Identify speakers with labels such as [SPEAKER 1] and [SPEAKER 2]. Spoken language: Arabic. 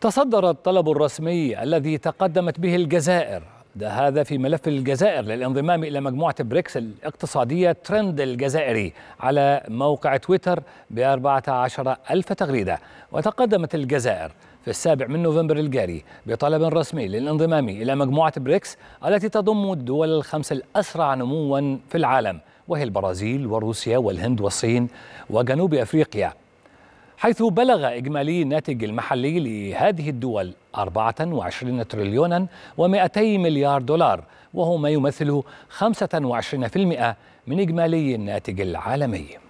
[SPEAKER 1] تصدر الطلب الرسمي الذي تقدمت به الجزائر ده هذا في ملف الجزائر للانضمام إلى مجموعة بريكس الاقتصادية ترند الجزائري على موقع تويتر ب 14 ألف تغريدة وتقدمت الجزائر في السابع من نوفمبر الجاري بطلب رسمي للانضمام إلى مجموعة بريكس التي تضم الدول الخمس الأسرع نموا في العالم وهي البرازيل وروسيا والهند والصين وجنوب أفريقيا حيث بلغ إجمالي الناتج المحلي لهذه الدول 24 تريليونا و200 مليار دولار وهو ما يمثل 25% من إجمالي الناتج العالمي